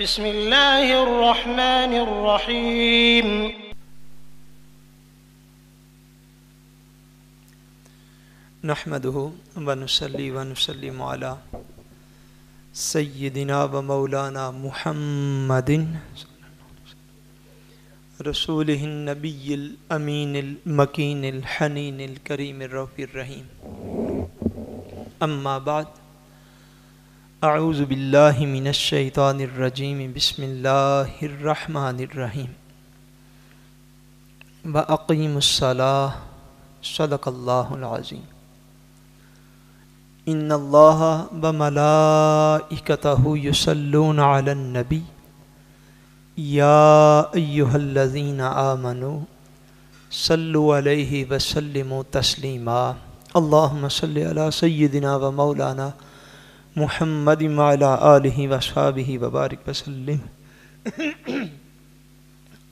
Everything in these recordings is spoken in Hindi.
بسم الله الرحمن الرحيم نحمده ونصلي ونسلم على سيدنا ومولانا محمد رسوله النبي الأمين المكين الحنين الكريم الرفيع الرحيم أما بعد आऊज़बिल्लिमिनशैतानरजीम बसमीम बकीमसला सदकल्लाज़ीम इन अल्लाह ब मलाकतहूसलनबी याहल्लजीन आमनो सल्लु अलैहि वसल्लम तस्लीमा अल्लाहुम्म सल्लि अला सय्यिदिना व मौलाना मोहम्मद माला आलि वसाब वबारक वसलम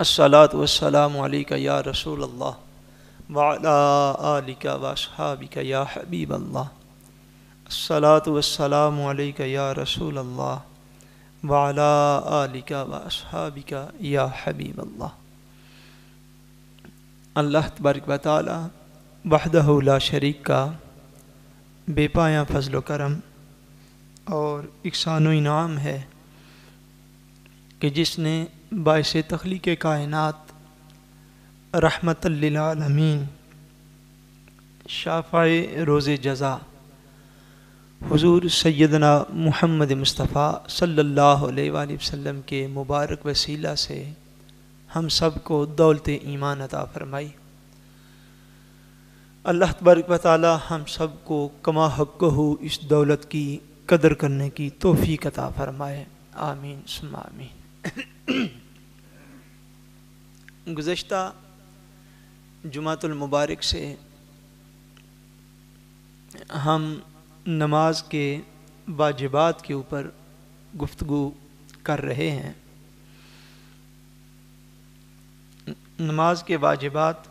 असलात वसलामिका या रसूल अल्लाह वाला आलिका वसहाबिका या हबीब अल्लाह असलात वसलामिका या रसूल अल्लाह वाला आलिका वसहाबिका या हबीब अल्लाह अल्लाह तबारक वाली वहदहुल्ला शरीक का बेपाया फ़जल करम और इकसान इनाम है कि जिसने बायस तख्लीक कायनत रहमत लालमीन रोज़ जज़ा हजूर सैदना महमद मुस्तफ़ा सल्ला वसम के मुबारक वसीला से हम सब को दौलत ईमान अता फरमाई अल्लाह तबरक वाली हम सब को कमा हक हो इस दौलत की कदर करने की तोहफी कता फरमाए आमीन सुमीन गुज्त जुमातुलमबारक से हम नमाज के वाजिबात के ऊपर गुफ्तु कर रहे हैं नमाज के वाजिबात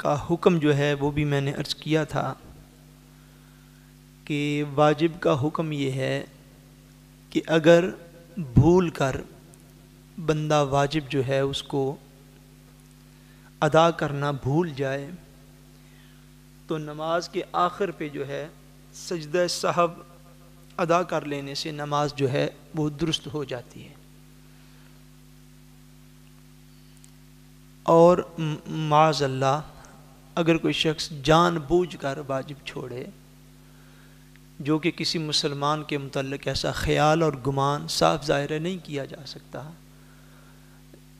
का हुक्म जो है वो भी मैंने अर्ज़ किया था कि वाजिब का हुक्म ये है कि अगर भूल कर बंदा वाजिब जो है उसको अदा करना भूल जाए तो नमाज के आखिर पे जो है सजद साहब अदा कर लेने से नमाज जो है वो दुरुस्त हो जाती है और माज अल्लाह अगर कोई शख्स बूझ कर वाजिब छोड़े जो कि किसी मुसलमान के मतलब ऐसा ख्याल और गुमान साफ ज़ाहिर नहीं किया जा सकता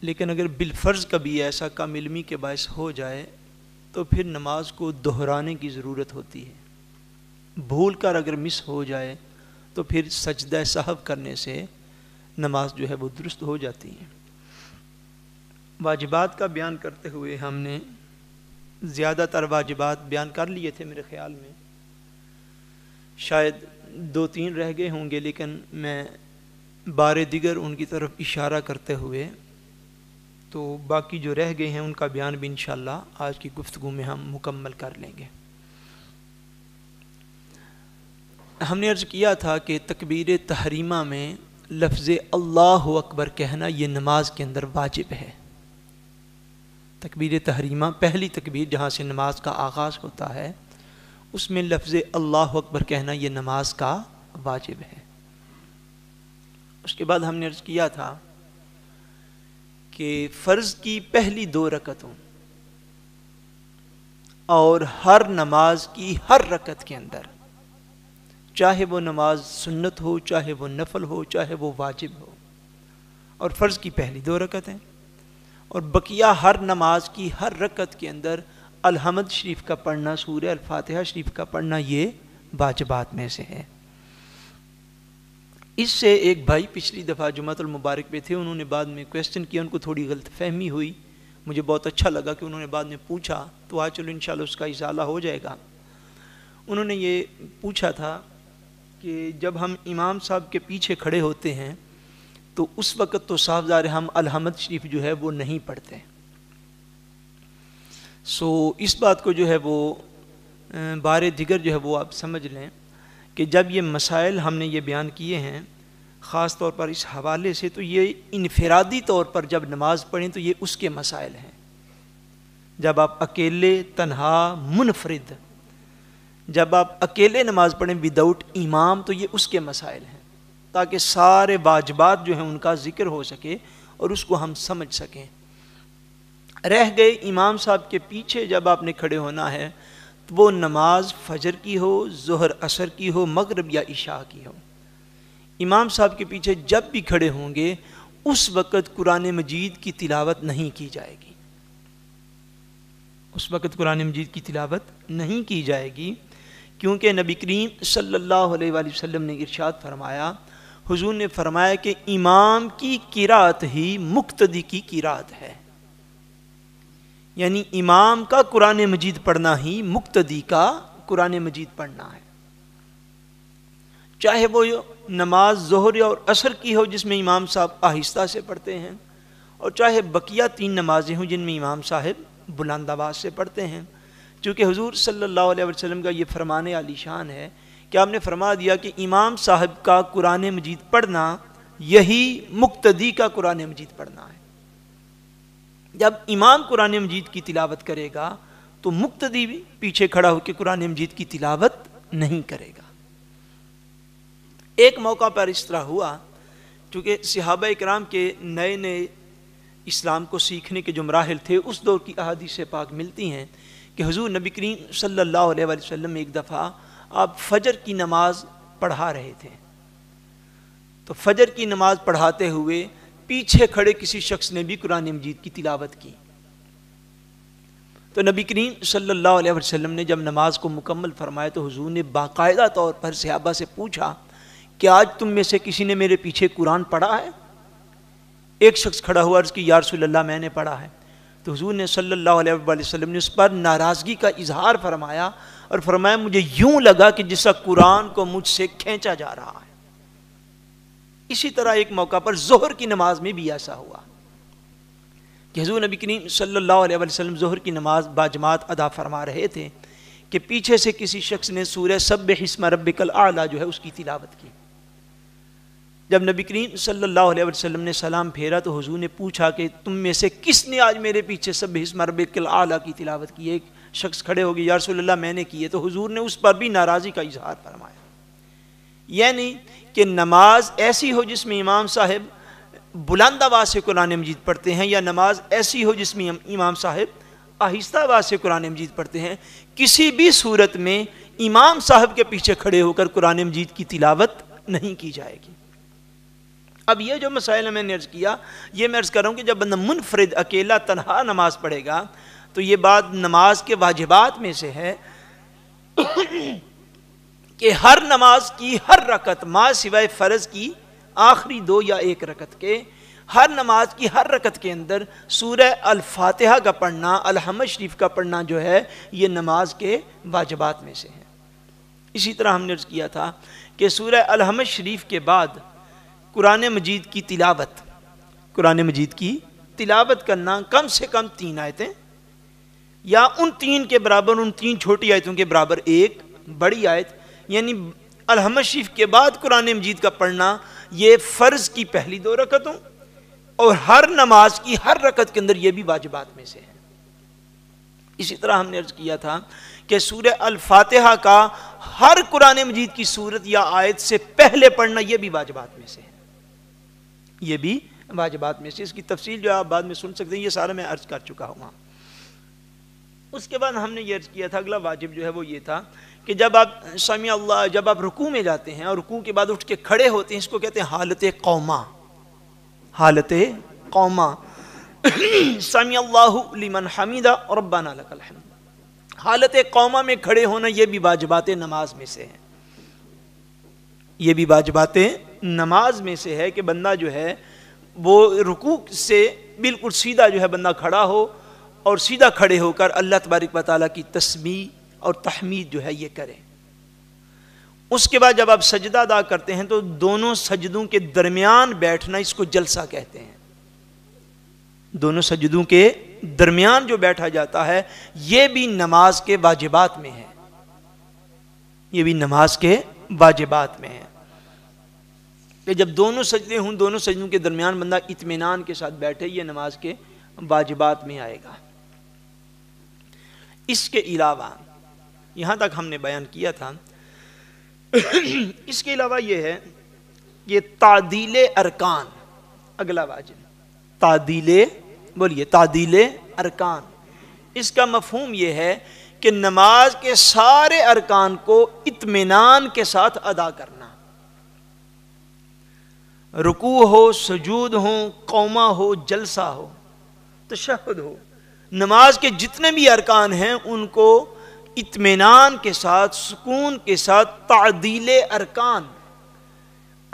लेकिन अगर बिलफ़र्ज कभी ऐसा कम इलमी के बायस हो जाए तो फिर नमाज को दोहराने की ज़रूरत होती है भूल कर अगर मिस हो जाए तो फिर सजद साहब करने से नमाज जो है वो दुरुस्त हो जाती है वाजिबात का बयान करते हुए हमने ज़्यादातर वाजिबात बयान कर लिए थे मेरे ख्याल में शायद दो तीन रह गए होंगे लेकिन मैं बार दिगर उनकी तरफ इशारा करते हुए तो बाकी जो रह गए हैं उनका बयान भी इन आज की गुफ्तु में हम मुकम्मल कर लेंगे हमने अर्ज किया था कि तकबीर तहरीमा में लफ्ज़ अल्लाह अकबर कहना ये नमाज के अंदर वाजिब है तकबीर तहरीमा पहली तकबीर जहाँ से नमाज का आगाज़ होता है उसमें लफ्ज़ अल्लाह अकबर कहना यह नमाज का वाजिब है उसके बाद हमने अर्ज किया था कि फ़र्ज़ की पहली दो रकतों और हर नमाज की हर रकत के अंदर चाहे वो नमाज सुन्नत हो चाहे वो नफल हो चाहे वो वाजिब हो और फ़र्ज़ की पहली दो रकतें और बकिया हर नमाज की हर रकत के अंदर अलहमद शरीफ का पढ़ना सूर्य अलफातहा शरीफ का पढ़ना ये वाजबात में से है इससे एक भाई पिछली दफ़ा जुमातुल मुबारक पे थे उन्होंने बाद में क्वेश्चन किया उनको थोड़ी गलत फहमी हुई मुझे बहुत अच्छा लगा कि उन्होंने बाद में पूछा तो आज चलो इन उसका इजाला हो जाएगा उन्होंने ये पूछा था कि जब हम इमाम साहब के पीछे खड़े होते हैं तो उस वक़्त तो साहबदार हम अलहमद शरीफ जो है वो नहीं पढ़ते हैं सो इस बात को जो है वो बार दिगर जो है वो आप समझ लें कि जब ये मसाइल हमने ये बयान किए हैं ख़ास तौर पर इस हवाले से तो ये इनफरादी तौर पर जब नमाज़ पढ़ें तो ये उसके मसाइल हैं जब आप अकेले तन्हा मुनफरद जब आप अकेले नमाज पढ़ें विदाउट इमाम तो ये उसके मसाइल हैं ताकि सारे वाजबात जो हैं उनका ज़िक्र हो सके और उसको हम समझ सकें रह गए इमाम साहब के पीछे जब आपने खड़े होना है तो वो नमाज फजर की हो जहर असर की हो मगरब या इशा की हो इमाम साहब के पीछे जब भी खड़े होंगे उस वक़्त कुरान मजीद की तिलावत नहीं की जाएगी उस वक़्त कुरान मजीद की तिलावत नहीं की जाएगी क्योंकि नबी करीम सल्लल्लाहु अलैहि वसल्लम ने इरशाद फरमाया हुजूर ने फरमाया कि इमाम की किरात ही मुक्तदी की किरात है यानी इमाम का कुरान मजीद पढ़ना ही मुक्तदी का कुरान मजीद पढ़ना है चाहे वो नमाज जहर और असर की हो जिसमें इमाम साहब आहिस्ता से पढ़ते हैं और चाहे बकिया तीन नमाजें हों जिनमें इमाम साहब बुलंद आबाद से पढ़ते हैं चूँकि हजूर सल्ला अलैहि का ये फरमान आलिशान है कि आपने फरमा दिया कि इमाम साहब का कुरान मजीद पढ़ना यही मुक्तदी का कुरान मजीद पढ़ना है जब इमाम कुरान मजीद की तिलावत करेगा तो मुक्तदी भी पीछे खड़ा होकर कुरान मजीद की तिलावत नहीं करेगा एक मौका पर इस तरह हुआ चूँकि सिहाब कराम के नए नए इस्लाम को सीखने के जो मराहल थे उस दौर की अहदी से पाक मिलती हैं कि हजूर नबी करीम सल्लल्लाहु वसम एक दफ़ा आप फजर की नमाज पढ़ा रहे थे तो फजर की नमाज पढ़ाते हुए पीछे खड़े किसी शख्स ने भी कुरान मजीद की तिलावत की तो नबी करीम सल्लल्लाहु अलैहि वसल्लम ने जब नमाज को मुकम्मल फरमाया तो हुजूर ने बाकायदा तौर पर सहाबा से पूछा कि आज तुम में से किसी ने मेरे पीछे कुरान पढ़ा है एक शख्स खड़ा हुआ उसकी यार यारसोल्ला मैंने पढ़ा है तो हजूर ने सल्ला ने उस पर नाराज़गी का इजहार फरमाया और फरमाया मुझे यूँ लगा कि जिसका कुरान को मुझसे खींचा जा रहा है इसी तरह एक मौका पर जोहर की नमाज में भी ऐसा हुआ कि हजू नबी करीम सल्लल्लाहु अलैहि वसल्लम जोहर की नमाज बाजमात अदा फरमा रहे थे कि पीछे से किसी शख्स ने सूर्य सब हिस्मा रबिकल आला जो है उसकी तिलावत की जब नबी करीम सल्लल्लाहु अलैहि वसल्लम ने सलाम फेरा तो हुजूर ने पूछा कि तुम में से किसने आज मेरे पीछे सब हिस्मा रबिकल आला की तिलावत की एक शख्स खड़े हो गए यारसोल्ला मैंने किए तो हुजूर ने उस पर भी नाराज़ी का इजहार फरमाया यानी कि नमाज ऐसी हो जिसमें इमाम साहब बुलंद आवाज़ से कुरान मजीद पढ़ते हैं या नमाज ऐसी हो जिसमें इमाम साहब आहिस्ता आवाज़ से कुरान मजीद पढ़ते हैं किसी भी सूरत में इमाम साहब के पीछे खड़े होकर कुरान मजीद की तिलावत नहीं की जाएगी अब ये जो मसाइल मैंने अर्ज़ किया ये मैं अर्ज़ कर रहा हूँ कि जब बंदा मुनफरद अकेला तनहा नमाज पढ़ेगा तो ये बात नमाज के वाजिबात में से है कि हर नमाज की हर रकत माँ सिवाय फ़र्ज़ की आखिरी दो या एक रकत के हर नमाज की हर रकत के अंदर सूर्य अलफातहा का पढ़ना अलहमद शरीफ का पढ़ना जो है ये नमाज के वाजबात में से है इसी तरह हमने अर्ज़ किया था कि सूर्य अलहमद शरीफ के बाद कुरान मजीद की तिलावत कुरान मजीद की तिलावत करना कम से कम तीन आयतें या उन तीन के बराबर उन तीन छोटी आयतों के बराबर एक बड़ी आयत यानी अलहमद शरीफ के बाद कुरान मजीद का पढ़ना ये फ़र्ज़ की पहली दो रकतों और हर नमाज की हर रकत के अंदर ये भी वाजबात में से है इसी तरह हमने अर्ज़ किया था कि सूर्य अल का हर कुरान मजीद की सूरत या आयत से पहले पढ़ना यह भी वाजबात में से है यह भी वाजबात में से इसकी तफसील जो आप बाद में सुन सकते हैं ये सारा मैं अर्ज़ कर चुका हूँ उसके बाद हमने यह अर्ज़ किया था अगला वाजिब जो है वो ये था कि जब आप समी अल्लाह जब आप रुकू में जाते हैं और रुकू के बाद उठ के खड़े होते हैं इसको कहते हैं हालत कौमा हालत कौमा शमी अल्लाहमन हमीदा और हालत कौमा में खड़े होना यह भी वाजबात नमाज में से है यह भी वाजबात नमाज में से है कि बंदा जो है वो रुकू से बिल्कुल सीधा जो है बंदा खड़ा हो और सीधा खड़े होकर अल्लाह तबारक वाली की तस्वीर और तहमीद जो है ये करें उसके बाद जब आप सजदा अदा करते हैं तो दोनों सजदों के दरमियान बैठना इसको जलसा कहते हैं दोनों सजदों के दरमियान जो बैठा जाता है यह भी नमाज के वाजिबात में है यह भी नमाज के वाजिबात में है कि जब दोनों सजदे हों दोनों सजदों के दरमियान बंदा इतमान के साथ बैठे यह नमाज के वाजिबात में आएगा इसके अलावा यहाँ तक हमने बयान किया था इसके अलावा यह है ये तादील अरकान अगला वाजिब तादील बोलिए तादील अरकान इसका मफहम यह है कि नमाज के सारे अरकान को इतमान के साथ अदा करना रुकू हो सजूद हो कौमा हो जलसा हो तशहद हो नमाज के जितने भी अरकान हैं उनको इतमान के साथ सुकून के साथ तदील अरकान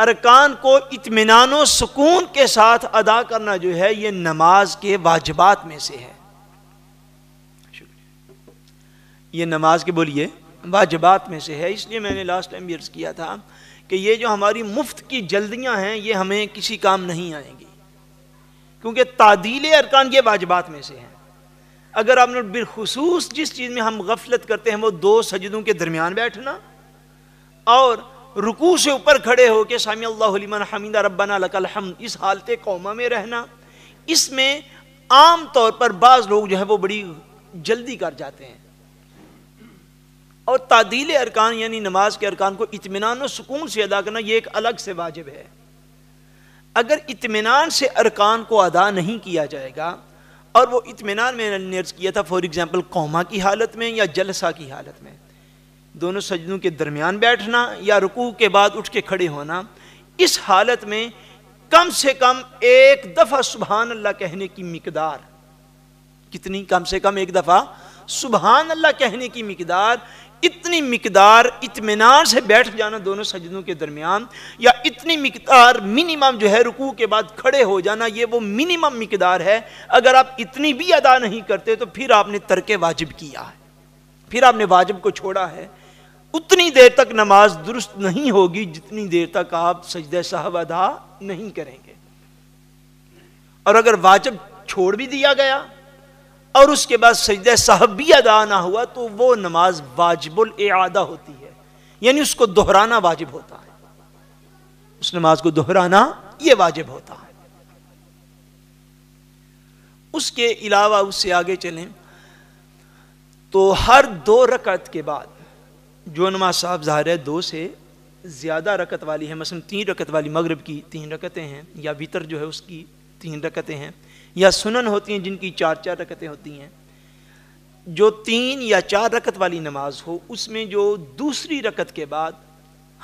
अरकान को इतमान सुकून के साथ अदा करना जो है यह नमाज के वाजबात में से है यह नमाज के बोलिए वाजबात में से है इसलिए मैंने लास्ट टाइम भी अर्ज़ किया था कि ये जो हमारी मुफ्त की जल्दियां हैं ये हमें किसी काम नहीं आएंगी क्योंकि तादील अरकान ये वाजबात में से हैं अगर आपने बिलखसूस जिस चीज़ में हम गफलत करते हैं वो दो सजदों के दरमियान बैठना और रुकू से ऊपर खड़े होकर सामी अल्लाहमन हमीदा रबाना लकल हम इस हालत कौमा में रहना इसमें आम तौर पर बाज़ लोग जो है वो बड़ी जल्दी कर जाते हैं और तादील अरकान यानी नमाज के अरकान को इतमान सुकून से अदा करना ये एक अलग से वाजिब है अगर इतमान से अरकान को अदा नहीं किया जाएगा और वो इतमान मैंने अर्ज़ किया था फॉर एग्ज़ाम्पल कौमा की हालत में या जलसा की हालत में दोनों सजदों के दरमियान बैठना या रुकू के बाद उठ के खड़े होना इस हालत में कम से कम एक दफ़ा सुबहान अल्लाह कहने की मकदार कितनी कम से कम एक दफ़ा सुबहान अल्लाह कहने की मकदार इतनी मकदार इतमान से बैठ जाना दोनों सजदों के दरमियान या इतनी मकदार मिनिमम जो है रुकू के बाद खड़े हो जाना ये वो मिनिमम मकदार है अगर आप इतनी भी अदा नहीं करते तो फिर आपने तर्क वाजिब किया है फिर आपने वाजिब को छोड़ा है उतनी देर तक नमाज दुरुस्त नहीं होगी जितनी देर तक आप सजद साहब अदा नहीं करेंगे और अगर वाजिब छोड़ भी दिया गया और उसके बाद सजद साहब भी अदा ना हुआ तो वो नमाज वाजिबुल आदा होती है यानी उसको दोहराना वाजिब होता है उस नमाज को दोहराना ये वाजिब होता है उसके अलावा उससे आगे चलें तो हर दो रकत के बाद जो नमाज साहब ज़ाहिर है दो से ज़्यादा रकत वाली है मसलन तीन रकत वाली मगरब की तीन रकतें हैं या भीतर जो है उसकी तीन रकतें हैं या सुनन होती हैं जिनकी चार चार रकतें होती हैं जो तीन या चार रकत वाली नमाज हो उसमें जो दूसरी रकत के बाद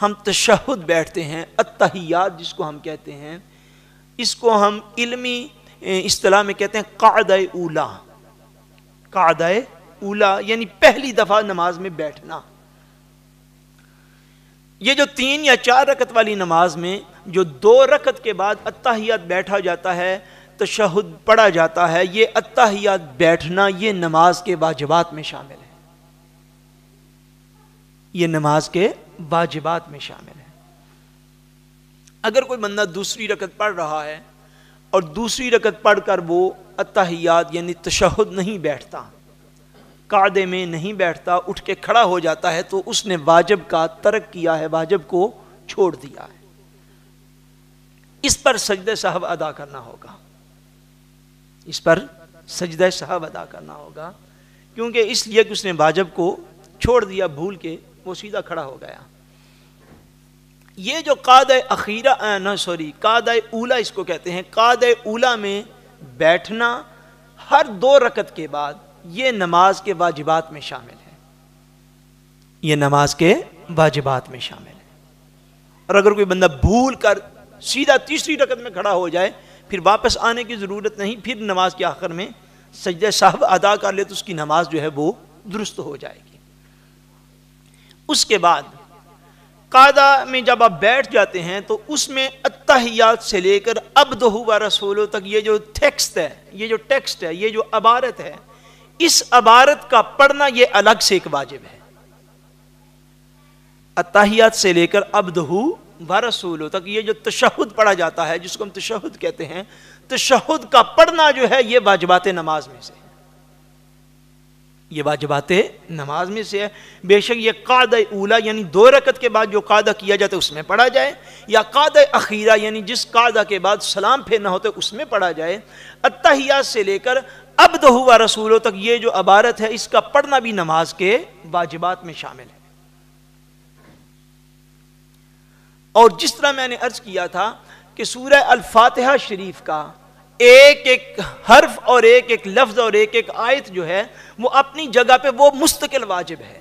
हम तशहद बैठते हैं अतहियात जिसको हम कहते हैं इसको हम इलमी अतलाह में कहते हैं काद ऊला काद ऊला यानी पहली दफ़ा नमाज में बैठना ये जो तीन या चार रकत वाली नमाज में जो दो रकत के बाद अतहियात बैठा जाता है तशहद पढ़ा जाता है ये अतहियात बैठना ये नमाज के वाजिबात में शामिल है ये नमाज के वाजिबात में शामिल है अगर कोई बंदा दूसरी रकत पढ़ रहा है और दूसरी रकत पढ़ कर वो अतहियात यानी तशहद नहीं बैठता कादे में नहीं बैठता उठ के खड़ा हो जाता है तो उसने वाजब का तर्क किया है वाजब को छोड़ दिया है इस पर सजद साहब अदा करना होगा इस पर सजद साहब अदा करना होगा क्योंकि इसलिए कि उसने बाजब को छोड़ दिया भूल के वो सीधा खड़ा हो गया ये जो काद अखीरा न सॉरी काद ऊला इसको कहते हैं काद ऊला में बैठना हर दो रकत के बाद ये नमाज के वाजिबात में शामिल है ये नमाज के वाजिबात में शामिल है और अगर कोई बंदा भूल कर सीधा तीसरी रकत में खड़ा हो जाए फिर वापस आने की ज़रूरत नहीं फिर नमाज के आखिर में सजद साहब अदा कर ले तो उसकी नमाज जो है वो दुरुस्त हो जाएगी उसके बाद कादा में जब आप बैठ जाते हैं तो उसमें अतहियात से लेकर अब दहुबा रसोलो तक ये जो टेक्स्ट है ये जो टेक्स्ट है ये जो अबारत है इस अबारत का पढ़ना ये अलग से एक वाजिब है अतहियात से लेकर अब दहू व रसूल तक ये जो तशहद पढ़ा जाता है जिसको हम तशहद कहते हैं तशहद का पढ़ना जो है ये वाजबात नमाज में से ये वाजबात नमाज में से है बेशक ये काद ऊला यानी दो रकत के बाद जो कादा किया जाता है उसमें पढ़ा जाए या काद अखीरा यानी जिस कादा के बाद सलाम फेरना होता है उसमें पढ़ा जाए अतहिया से लेकर दो हुआ रसूलों तक ये जो अबारत है इसका पढ़ना भी नमाज के वाजिबात में शामिल है और जिस तरह मैंने अर्ज किया था कि सूर्य अलफातहा शरीफ का एक एक हर्फ और एक एक लफ्ज और एक एक आयत जो है वो अपनी जगह पे वो मुस्तकिल वाजिब है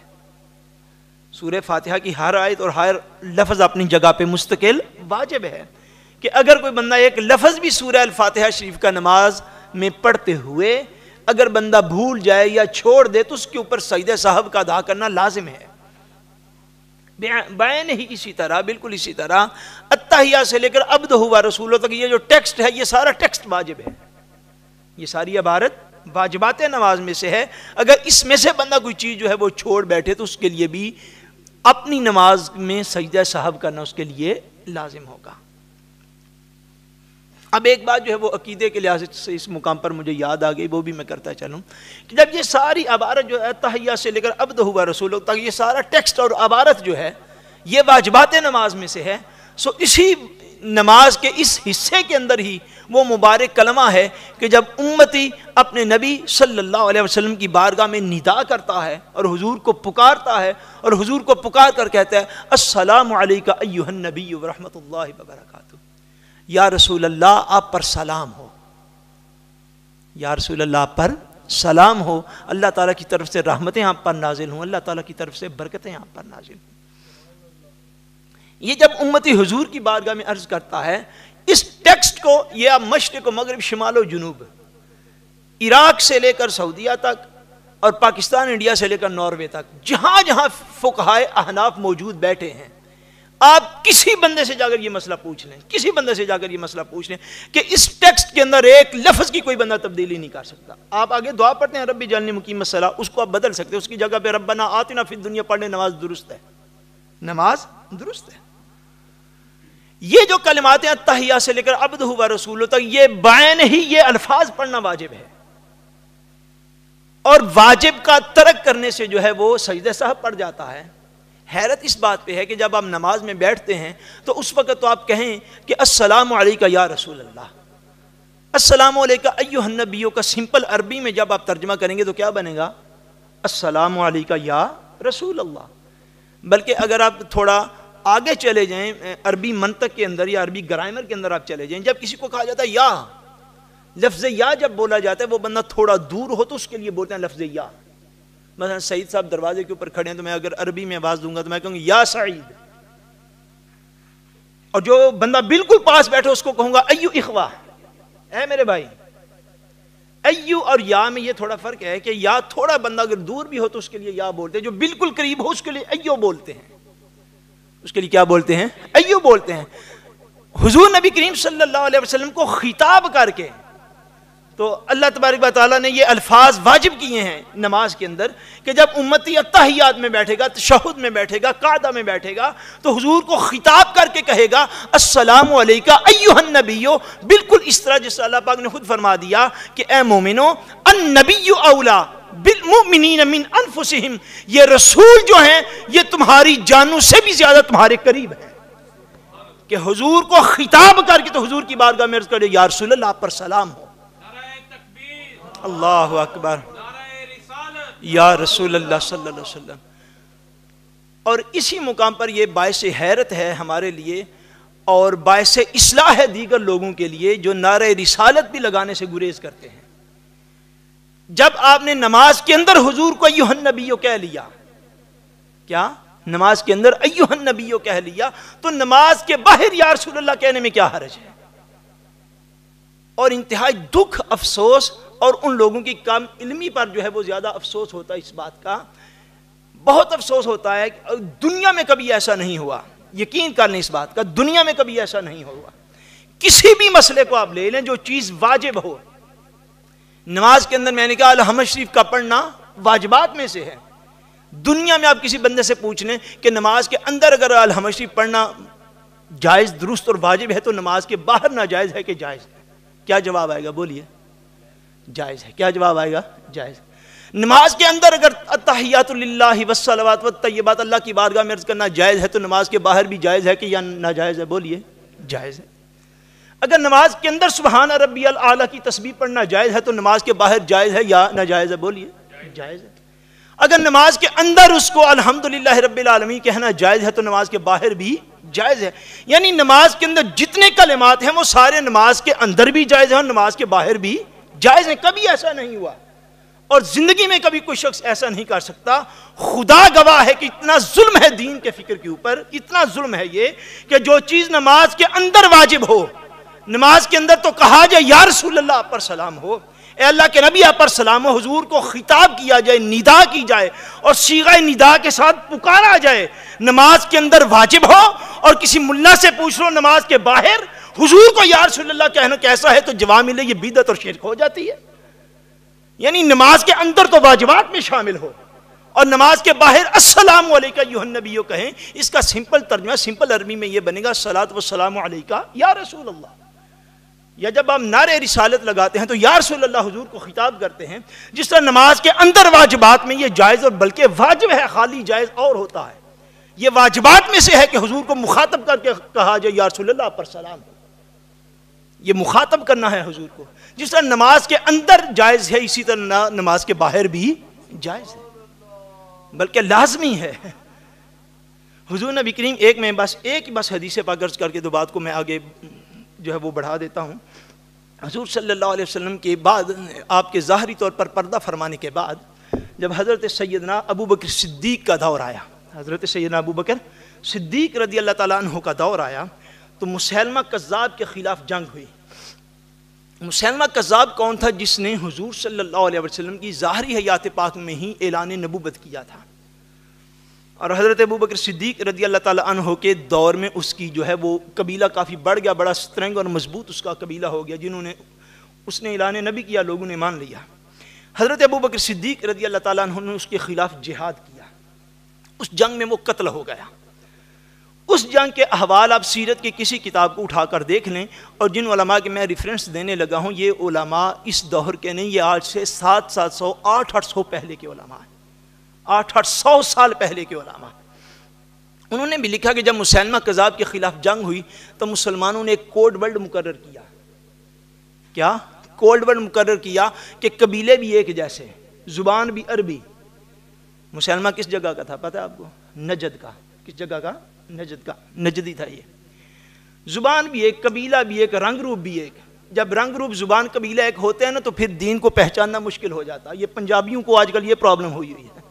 सूर्य फातिहा की हर आयत और हर लफ्ज अपनी जगह पे मुस्तकिल वाजिब है कि अगर कोई बंदा एक लफ्ज भी सूर्य अलफातहा शरीफ का नमाज में पढ़ते हुए अगर बंदा भूल जाए या छोड़ दे तो उसके ऊपर सईद साहब का अदा करना लाजिम है बैन ही इसी तरह बिल्कुल इसी तरह अत्ताहिया से लेकर अब्द हुआ रसूलों तक ये जो टेक्स्ट है ये सारा टेक्स्ट वाजिब है ये सारी इबारत वाजबात नमाज में से है अगर इसमें से बंदा कोई चीज़ जो है वो छोड़ बैठे तो उसके लिए भी अपनी नमाज में सजदा साहब करना उसके लिए लाजिम होगा अब एक बात जो है वो अकीदे के लिहाज से इस मुकाम पर मुझे याद आ गई वो भी मैं करता चलूँ कि जब ये सारी अबारत जो है तहैया से लेकर अब्द हुआ रसूल तक ये सारा टेक्स्ट और अबारत जो है ये वाजबात नमाज में से है सो इसी नमाज के इस हिस्से के अंदर ही वो मुबारक कलमा है कि जब उम्मती अपने नबी सल्लल्लाहु अलैहि वसल्लम की बारगाह में निदा करता है और हुजूर को पुकारता है और हुजूर को पुकार कर कहता है अस्सलाम वालेकुम अय्युहन नबी व रहमतुल्लाहि व बरकातहू या रसूल अल्लाह आप पर सलाम हो या रसूल अल्लाह पर सलाम हो अल्लाह ताला की तरफ से रहमतें आप पर नाजिल हों अल्लाह ताला की तरफ से बरकतें आप पर नाजिल हों ये जब उम्मती हजूर की बारगाह में अर्ज करता है इस टेक्स्ट को यह आप को मगरब शमाल जुनूब इराक से लेकर सऊदिया तक और पाकिस्तान इंडिया से लेकर नॉर्वे तक जहां जहां फुकहाए अहनाफ मौजूद बैठे हैं आप किसी बंदे से जाकर यह मसला पूछ लें किसी बंदे से जाकर यह मसला पूछ लें कि इस टेक्स्ट के अंदर एक लफ्ज़ की कोई बंदा तब्दीली नहीं कर सकता आप आगे दुआ पढ़ते हैं रबी जानी मुकीम मसला उसको आप बदल सकते हैं उसकी जगह पे रब्बा ना आते ना फिर दुनिया पढ़ने नमाज दुरुस्त है नमाज दुरुस्त है ये जो कलमाते हैं तहिया से लेकर अब्द हुआ रसूल तक ये बैन ही ये अल्फाज पढ़ना वाजिब है और वाजिब का तर्क करने से जो है वो सजद साहब पड़ जाता है हैरत इस बात पे है कि जब आप नमाज में बैठते हैं तो उस वक़्त तो आप कहें कि अस्सलाम या रसूल अल्लाह अस्सलाम अयोहनबियों का सिंपल अरबी में जब आप तर्जमा करेंगे तो क्या बनेगा अस्सलाम या रसूल अल्लाह बल्कि अगर आप थोड़ा आगे चले जाएं अरबी मंतक के अंदर या अरबी ग्रामर के अंदर आप चले जाएं जब किसी को कहा जाता है या लफ्ज़ या जब बोला जाता है वो बंदा थोड़ा दूर हो तो उसके लिए बोलते हैं लफ्ज़ या मैं सईद साहब दरवाजे के ऊपर खड़े हैं तो मैं अगर अरबी में आवाज दूंगा तो मैं कहूंगा या सईद और जो बंदा बिल्कुल पास बैठे उसको कहूंगा अयु इखवा है मेरे भाई अयू और या में ये थोड़ा फर्क है कि या थोड़ा बंदा अगर दूर भी हो तो उसके लिए या बोलते हैं जो बिल्कुल करीब हो उसके लिए अयो बोलते हैं उसके लिए क्या बोलते हैं अयो बोलते हैं हुजूर नबी करीम सल्लल्लाहु अलैहि वसल्लम को खिताब करके तो अल्लाह तबारक ताली ने ये अल्फाज वाजिब किए हैं नमाज के अंदर कि जब उम्मती अतहियात में बैठेगा तशहद में बैठेगा कादा में बैठेगा तो हजूर को ख़िताब करके कहेगा असलम अयुहन बिल्कुल इस तरह जिस अल्लाह पाक ने खुद फरमा दिया कि ए मोमिनो अन नबी अवला बिलमिन ये रसूल जो हैं ये तुम्हारी जानों से भी ज़्यादा तुम्हारे करीब हैं कि हुजूर को ख़िताब करके तो हुजूर की बारगाह में अर्ज़ करे या आप पर सलाम हो अल्लाह अकबर या रसूल अल्लाह सल्लल्लाहु अलैहि वसल्लम और इसी मुकाम पर यह बायस हैरत है हमारे लिए और बायस इसलाह है दीगर लोगों के लिए जो नारे रिसालत भी लगाने से गुरेज करते हैं जब आपने नमाज के अंदर हुजूर को अयुहन नबी कह लिया क्या नमाज के अंदर अयुहन नबी कह लिया तो नमाज के बाहर या रसूल कहने में क्या हर्ज है और इंतहा दुख अफसोस और उन लोगों की कम इलमी पर जो है वो ज़्यादा अफसोस होता है इस बात का बहुत अफसोस होता है कि दुनिया में कभी ऐसा नहीं हुआ यकीन कर लें इस बात का दुनिया में कभी ऐसा नहीं हुआ किसी भी मसले को आप ले लें जो चीज़ वाजिब हो नमाज के अंदर मैंने कहा अलहमद शरीफ का पढ़ना वाजबात में से है दुनिया में आप किसी बंदे से पूछ लें कि नमाज के अंदर अगर अलहमद शरीफ पढ़ना जायज़ दुरुस्त और वाजिब है तो नमाज के बाहर ना जायज है कि जायज़ क्या जवाब आएगा बोलिए जायज़ है क्या जवाब आएगा जायज़ नमाज के अंदर अगर अतहयातुल्ला वसलवात व तयबात अल्लाह की बारगाह में अर्ज करना जायज़ है तो नमाज के बाहर भी जायज़ है कि या नाजायज़ है बोलिए जायज़ है अगर नमाज के अंदर सुबहान रबी आला की तस्वीर पढ़ना जायज़ है तो नमाज के बाहर जायज़ है या नाजायज़ है बोलिए जायज़ है अगर नमाज के अंदर उसको अलहमदिल्ला रबालमी कहना जायज़ है तो नमाज के बाहर भी जायज़ है यानी नमाज के अंदर जितने कलमात हैं वो सारे नमाज के अंदर भी जायज़ हैं और नमाज के बाहर भी जायज नहीं कभी ऐसा नहीं हुआ और जिंदगी में कभी कोई शख्स ऐसा नहीं कर सकता खुदा गवाह है कि इतना जुल्म है दीन के फिक्र के ऊपर इतना जुल्म है ये कि जो चीज़ नमाज के अंदर वाजिब हो नमाज के अंदर तो कहा जाए या रसूल आप पर सलाम हो अल्लाह के नबी आप पर सलाम हो हजूर को खिताब किया जाए निदा की जाए और सीगा निदा के साथ पुकारा जाए नमाज के अंदर वाजिब हो और किसी मुल्ला से पूछ लो नमाज के बाहर हुजूर को यार सल्ला कहना कैसा है तो जवाब मिले ये बिदत और शिरक हो जाती है यानी नमाज के अंदर तो वाजबात में शामिल हो और नमाज के बाहर असलम नबी कहें इसका सिंपल तर्जमा सिंपल अरबी में यह बनेगा सलात वसलाम या रसूल अल्लाह या जब आप नारे रिसालत लगाते हैं तो यार सल्ला हजूर को खिताब करते हैं जिस तरह नमाज के अंदर वाजबात में यह जायज़ और बल्कि वाजब है खाली जायज़ और होता है ये वाजबात में से है कि हजूर को मुखातब करके कहा जाए यार सल्ला पर सलाम हो ये मुखातब करना है हजूर को जिस तरह नमाज के अंदर जायज़ है इसी तरह नमाज के बाहर भी जायज़ है बल्कि लाजमी है हजूर नबी करीम एक में बस एक ही बस हदीसे पाक अर्ज करके दो बात को मैं आगे जो है वो बढ़ा देता हूँ हजूर सल्लल्लाहु अलैहि वसल्लम के बाद आपके ज़ाहरी तौर पर पर्दा फरमाने के बाद जब हज़रत सैदना अबू बकर सिद्दीक का दौर आया हज़रत सैदना अबू बकर सिद्दीक रदी अल्लाह तु का दौर आया तो मुसलमा कज़ाब के ख़िलाफ़ जंग हुई मुसैलमा कज़ाब कौन था जिसने हजूर सल्ला वसम की ज़ाहरी हयात पाक में ही एलान नबूबत किया था और हज़रत अबू बकर सिद्दीक रदी अल्लाह के दौर में उसकी जो है वो कबीला काफ़ी बढ़ गया बड़ा स्ट्रेंग और मजबूत उसका कबीला हो गया जिन्होंने उसने एलान नबी किया लोगों ने मान लिया हज़रत अबू बकर सिद्दीक रदी अल्लाह तह ने उसके ख़िलाफ़ जिहाद किया उस जंग में वो कत्ल हो गया उस जंग के अहवाल आप सीरत के किसी किताब को उठा कर देख लें और जिन उलमा के मैं रेफरेंस देने लगा हूँ ये उलमा इस दौर के नहीं ये आज से सात सात सौ आठ आठ सौ पहले के उलमा हैं आठ आठ सौ साल पहले के उलमा हैं उन्होंने भी लिखा कि जब मुसलमा कज़ाब के ख़िलाफ़ जंग हुई तो मुसलमानों ने एक कोल्ड वर्ल्ड मुकर किया क्या कोल्ड वर्ल्ड मुकर किया कि कबीले भी एक जैसे ज़ुबान भी अरबी मुसलमा किस जगह का था पता है आपको नजद का किस जगह का नजद का नजदी था ये ज़ुबान भी एक कबीला भी एक रंग रूप भी एक जब रंग रूप ज़ुबान कबीला एक होते हैं ना तो फिर दीन को पहचानना मुश्किल हो जाता है ये पंजाबियों को आजकल ये प्रॉब्लम हुई हुई है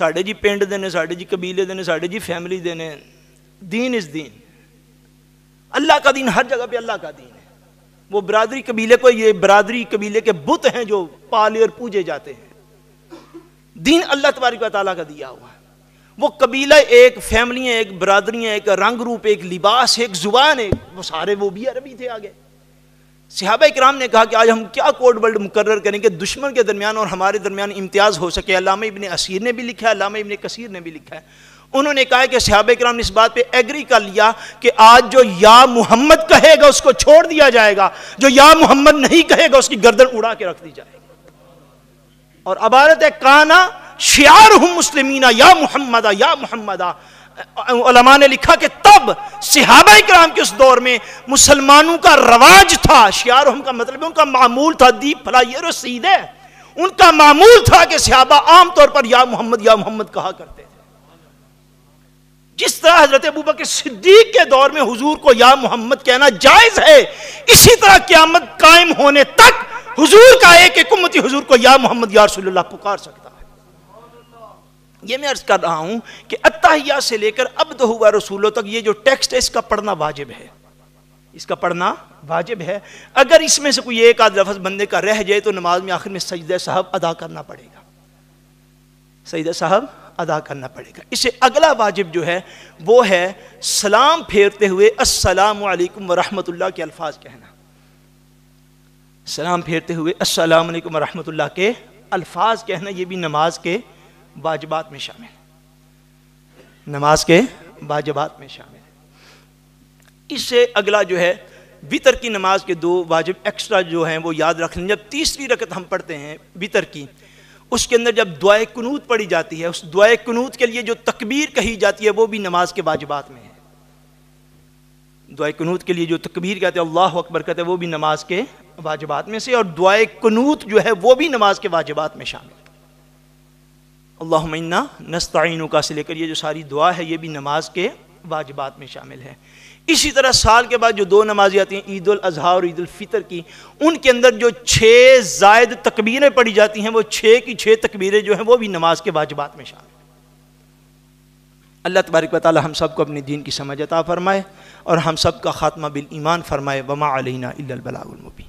साढ़े जी पेंड देने साढ़े जी कबीले देने साढ़े जी फैमिली देने दीन इज़ दीन अल्लाह का दीन हर जगह पे अल्लाह का दीन है वो बरदरी कबीले को ये बरादरी कबीले के बुत हैं जो पाले और पूजे जाते हैं दीन अल्लाह तबारिक वाली का दिया हुआ है वो कबीला एक फैमिलियाँ एक बरदरियाँ एक रंग रूप एक लिबास एक ज़ुबान एक वो सारे वो भी अरबी थे आगे सिहाब कराम ने कहा कि आज हम क्या कोड वर्ल्ड मुकर करेंगे दुश्मन के दरमियान और हमारे दरमियान इम्तियाज़ हो सके अलामा इबन असीर ने भी लिखा है अलामा इबन कसीर ने भी लिखा है उन्होंने कहा कि सिहाब कराम ने इस बात पर एग्री कर लिया कि आज जो या मोहम्मद कहेगा उसको छोड़ दिया जाएगा जो या मोहम्मद नहीं कहेगा उसकी गर्दन उड़ा के रख दी जाएगी और अबारत है काना शियार हूं मुस्लिमीना या मुहम्मदा या मुहम्मदा ने लिखा कि तब सिहाबा इक्राम के उस दौर में मुसलमानों का रवाज था शियार हम का मतलब उनका मामूल था दीप फलाइए और सीधे उनका मामूल था कि सिहाबा आमतौर पर या मोहम्मद या मोहम्मद कहा करते थे जिस तरह हजरत अबूबा के सिद्दीक के दौर में हुजूर को या मोहम्मद कहना जायज है इसी तरह क्यामत कायम होने तक हजूर का एक एक उम्मती हजूर को या मोहम्मद या पुकार सकता ये मैं अर्ज कर रहा हूं कि अत्ताहिया से लेकर अब्द हुआ रसूलों तक ये जो टेक्स्ट है इसका पढ़ना वाजिब है इसका पढ़ना वाजिब है अगर इसमें से कोई एक आध लफज बंदे का रह जाए तो नमाज में आखिर में सईद साहब अदा करना पड़ेगा सईद साहब अदा करना पड़ेगा इसे अगला वाजिब जो है वो है सलाम फेरते हुए अस्सलाम वालेकुम वरहमतुल्लाह के अल्फाज कहना सलाम फेरते हुए अस्सलाम वालेकुम वरहमतुल्लाह के अल्फाज कहना ये भी नमाज के वाजबात में शामिल नमाज के वाजबात में शामिल इससे अगला जो है वितर की नमाज के दो वाजिब एक्स्ट्रा जो हैं वो याद रख लें जब तीसरी रकत हम पढ़ते हैं वितर की उसके अंदर जब दुआ कनूत पढ़ी जाती है उस दुआ कनूत के लिए जो तकबीर कही जाती है वो भी नमाज के वाजबात में है दुआ कनूत के लिए जो तकबीर कहते हैं अल्लाह अकबर कहते हैं वो भी नमाज के वाजबात में से और दुआ कनूत जो है वो भी नमाज के वाजबात में शामिल अल्लाहुम्मा नस्ताइन का से लेकर ये जो सारी दुआ है ये भी नमाज के वाजबात में शामिल है इसी तरह साल के बाद जो दो नमाजें आती हैं ईद अजहा और ईद फितर की उनके अंदर जो छः जायद तकबीरें पढ़ी जाती हैं वो छः की छः तकबीरें जो हैं वो भी नमाज के वाजबात में शामिल अल्लाह तबारक वाली हम सबको अपने दीन की समझ अता फरमाए और हम सब का ख़ात्मा बिल ईमान फरमाए वमा अलना इल्लबलामुबी